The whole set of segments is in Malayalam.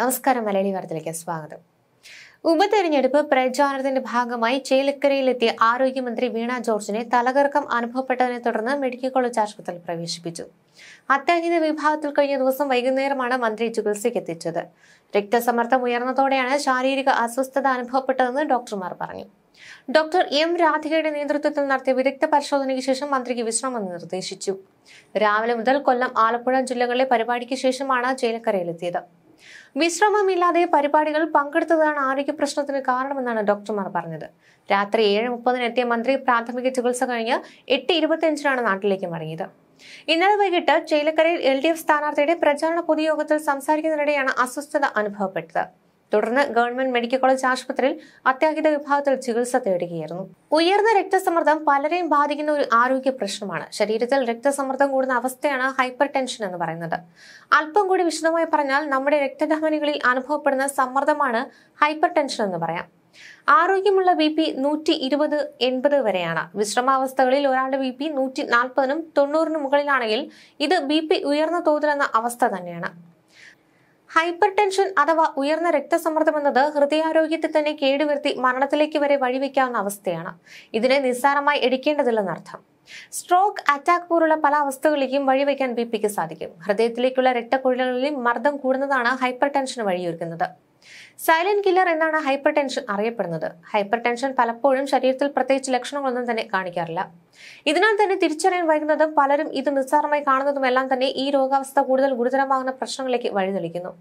നമസ്കാരം മലയാളി വാർത്തയിലേക്ക് സ്വാഗതം ഉപതെരഞ്ഞെടുപ്പ് പ്രചാരണത്തിന്റെ ഭാഗമായി ചേലക്കരയിലെത്തിയ ആരോഗ്യമന്ത്രി വീണ ജോർജിനെ തലകറക്കം അനുഭവപ്പെട്ടതിനെ തുടർന്ന് മെഡിക്കൽ കോളേജ് ആശുപത്രിയിൽ പ്രവേശിപ്പിച്ചു അത്യാഹിത വിഭാഗത്തിൽ കഴിഞ്ഞ ദിവസം വൈകുന്നേരമാണ് മന്ത്രി ചികിത്സയ്ക്ക് എത്തിച്ചത് രക്തസമ്മർദ്ദം ഉയർന്നതോടെയാണ് ശാരീരിക അസ്വസ്ഥത അനുഭവപ്പെട്ടതെന്ന് ഡോക്ടർമാർ പറഞ്ഞു ഡോക്ടർ എം രാധികയുടെ നേതൃത്വത്തിൽ നടത്തിയ വിദഗ്ധ പരിശോധനയ്ക്ക് ശേഷം മന്ത്രിക്ക് വിശ്രമം നിർദ്ദേശിച്ചു രാവിലെ മുതൽ കൊല്ലം ആലപ്പുഴ ജില്ലകളിലെ പരിപാടിക്ക് ശേഷമാണ് ചേലക്കരയിലെത്തിയത് വിശ്രമമില്ലാതെ പരിപാടികൾ പങ്കെടുത്തതാണ് ആരോഗ്യ പ്രശ്നത്തിന് കാരണമെന്നാണ് ഡോക്ടർമാർ പറഞ്ഞത് രാത്രി ഏഴ് മുപ്പതിനെത്തിയ മന്ത്രി പ്രാഥമിക ചികിത്സ കഴിഞ്ഞ് എട്ട് ഇരുപത്തിയഞ്ചിനാണ് നാട്ടിലേക്ക് മടങ്ങിയത് ഇന്നലെ വൈകിട്ട് ചേലക്കരയിൽ എൽ ഡി എഫ് സ്ഥാനാർത്ഥിയുടെ പ്രചാരണ പൊതുയോഗത്തിൽ സംസാരിക്കുന്നതിനിടെയാണ് അസ്വസ്ഥത അനുഭവപ്പെട്ടത് തുടർന്ന് ഗവൺമെന്റ് മെഡിക്കൽ കോളേജ് ആശുപത്രിയിൽ അത്യാഹിത വിഭാഗത്തിൽ ചികിത്സ തേടുകയായിരുന്നു ഉയർന്ന രക്തസമ്മർദ്ദം പലരെയും ബാധിക്കുന്ന ഒരു ആരോഗ്യ പ്രശ്നമാണ് ശരീരത്തിൽ രക്തസമ്മർദ്ദം കൂടുന്ന അവസ്ഥയാണ് ഹൈപ്പർ ടെൻഷൻ എന്ന് പറയുന്നത് അല്പം കൂടി വിശദമായി പറഞ്ഞാൽ നമ്മുടെ രക്തധമനികളിൽ അനുഭവപ്പെടുന്ന സമ്മർദ്ദമാണ് ഹൈപ്പർ ടെൻഷൻ എന്ന് പറയാം ആരോഗ്യമുള്ള ബി പി നൂറ്റി ഇരുപത് എൺപത് വരെയാണ് വിശ്രമാവസ്ഥകളിൽ ഒരാളുടെ ബി പി നൂറ്റി നാൽപ്പതിനും തൊണ്ണൂറിനും മുകളിലാണെങ്കിൽ ഇത് ബി പി ഉയർന്ന തോതിലെന്ന അവസ്ഥ തന്നെയാണ് ഹൈപ്പർ ടെൻഷൻ അഥവാ ഉയർന്ന രക്തസമ്മർദ്ദം എന്നത് ഹൃദയാരോഗ്യത്തെ തന്നെ കേടുവരുത്തി മരണത്തിലേക്ക് വരെ വഴിവെക്കാവുന്ന അവസ്ഥയാണ് ഇതിനെ നിസ്സാരമായി എടുക്കേണ്ടതില്ലെന്നർത്ഥം സ്ട്രോക്ക് അറ്റാക്ക് പോലുള്ള പല അവസ്ഥകളിലേക്കും വഴിവെക്കാൻ ബി പിക്ക് സാധിക്കും ഹൃദയത്തിലേക്കുള്ള രക്തക്കൊഴിലുകളിലും മർദ്ദം കൂടുന്നതാണ് ഹൈപ്പർ ടെൻഷന് വഴിയൊരുക്കുന്നത് സൈലന്റ് കില്ലർ എന്നാണ് ഹൈപ്പർ ടെൻഷൻ അറിയപ്പെടുന്നത് ഹൈപ്പർ ടെൻഷൻ പലപ്പോഴും ശരീരത്തിൽ പ്രത്യേകിച്ച് ലക്ഷണങ്ങളൊന്നും തന്നെ കാണിക്കാറില്ല ഇതിനാൽ തന്നെ തിരിച്ചറിയാൻ വൈകുന്നതും പലരും ഇത് നിസ്സാരമായി കാണുന്നതുമെല്ലാം തന്നെ ഈ രോഗാവസ്ഥ കൂടുതൽ ഗുരുതരമാകുന്ന പ്രശ്നങ്ങളിലേക്ക് വഴിതെളിക്കുന്നു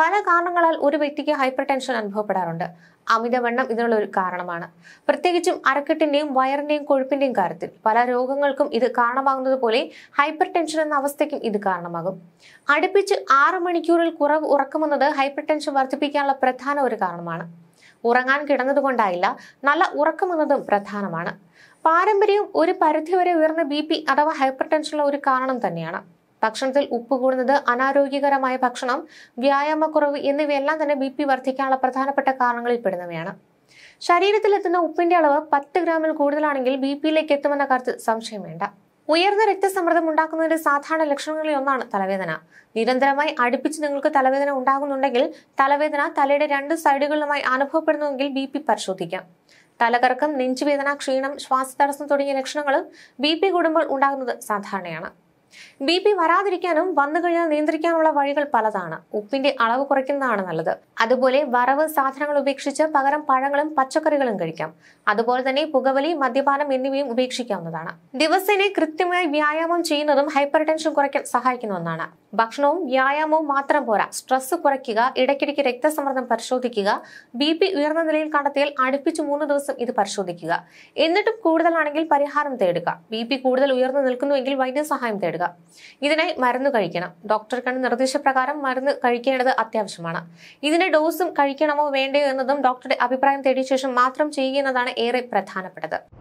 പല കാരണങ്ങളാൽ ഒരു വ്യക്തിക്ക് ഹൈപ്പർ ടെൻഷൻ അനുഭവപ്പെടാറുണ്ട് അമിതവണ്ണം ഇതിനുള്ള ഒരു കാരണമാണ് പ്രത്യേകിച്ചും അരക്കെട്ടിന്റെയും വയറിന്റെയും കൊഴുപ്പിന്റെയും കാര്യത്തിൽ പല രോഗങ്ങൾക്കും ഇത് കാരണമാകുന്നത് പോലെ ഹൈപ്പർ ടെൻഷൻ എന്ന അവസ്ഥയ്ക്കും ഇത് കാരണമാകും അടുപ്പിച്ച് ആറ് മണിക്കൂറിൽ കുറവ് ഉറക്കുമെന്നത് ഹൈപ്പർ ടെൻഷൻ വർദ്ധിപ്പിക്കാനുള്ള പ്രധാന ഒരു കാരണമാണ് ഉറങ്ങാൻ കിടന്നതുകൊണ്ടായില്ല നല്ല ഉറക്കമെന്നതും പ്രധാനമാണ് പാരമ്പര്യം ഒരു പരിധിവരെ ഉയർന്ന ബി പി അഥവാ ഹൈപ്പർ ടെൻഷനുള്ള ഒരു കാരണം തന്നെയാണ് ഭക്ഷണത്തിൽ ഉപ്പ് കൂടുന്നത് അനാരോഗ്യകരമായ ഭക്ഷണം വ്യായാമക്കുറവ് എന്നിവയെല്ലാം തന്നെ ബി പി വർദ്ധിക്കാനുള്ള പ്രധാനപ്പെട്ട ശരീരത്തിൽ ശരീരത്തിലെത്തുന്ന ഉപ്പിന്റെ അളവ് പത്ത് ഗ്രാമിൽ കൂടുതലാണെങ്കിൽ ബി പിയിലേക്ക് എത്തുമെന്ന കാര്യത്തിൽ സംശയം വേണ്ട ഉയർന്ന രക്തസമ്മർദ്ദം ഉണ്ടാക്കുന്നതിന്റെ സാധാരണ ലക്ഷണങ്ങളിൽ ഒന്നാണ് തലവേദന നിരന്തരമായി അടുപ്പിച്ച് നിങ്ങൾക്ക് തലവേദന ഉണ്ടാകുന്നുണ്ടെങ്കിൽ തലവേദന തലയുടെ രണ്ട് സൈഡുകളിലുമായി അനുഭവപ്പെടുന്നുവെങ്കിൽ ബി പി പരിശോധിക്കാം തലകറക്കം നെഞ്ചുവേദന ക്ഷീണം ശ്വാസതടസ്സം തുടങ്ങിയ ലക്ഷണങ്ങൾ ബി പി കൂടുമ്പോൾ ഉണ്ടാകുന്നത് സാധാരണയാണ് ബി പി വരാതിരിക്കാനും വന്നു കഴിഞ്ഞാൽ നിയന്ത്രിക്കാനുള്ള വഴികൾ പലതാണ് ഉപ്പിന്റെ അളവ് കുറയ്ക്കുന്നതാണ് നല്ലത് അതുപോലെ വറവ് സാധനങ്ങൾ ഉപേക്ഷിച്ച് പകരം പഴങ്ങളും പച്ചക്കറികളും കഴിക്കാം അതുപോലെ തന്നെ പുകവലി മദ്യപാനം എന്നിവയും ഉപേക്ഷിക്കാവുന്നതാണ് ദിവസേന കൃത്യമായി വ്യായാമം ചെയ്യുന്നതും ഹൈപ്പർ ടെൻഷൻ കുറയ്ക്കാൻ സഹായിക്കുന്ന ഒന്നാണ് ഭക്ഷണവും വ്യായാമവും മാത്രം പോരാ സ്ട്രെസ് കുറയ്ക്കുക ഇടയ്ക്കിടയ്ക്ക് രക്തസമ്മർദ്ദം പരിശോധിക്കുക ബി പി ഉയർന്ന നിലയിൽ കണ്ടെത്തിയാൽ അടുപ്പിച്ച് മൂന്ന് ദിവസം ഇത് പരിശോധിക്കുക എന്നിട്ടും കൂടുതലാണെങ്കിൽ പരിഹാരം തേടുക ബി പി കൂടുതൽ ഉയർന്നു നിൽക്കുന്നുവെങ്കിൽ വൈദ്യസഹായം തേടുക ഇതിനായി മരുന്ന് കഴിക്കണം ഡോക്ടർ കണ്ട് നിർദ്ദേശപ്രകാരം മരുന്ന് കഴിക്കേണ്ടത് അത്യാവശ്യമാണ് ഇതിന്റെ ഡോസും കഴിക്കണമോ വേണ്ടയോ എന്നതും ഡോക്ടറുടെ അഭിപ്രായം തേടിയ ശേഷം മാത്രം ചെയ്യുക എന്നതാണ് ഏറെ പ്രധാനപ്പെട്ടത്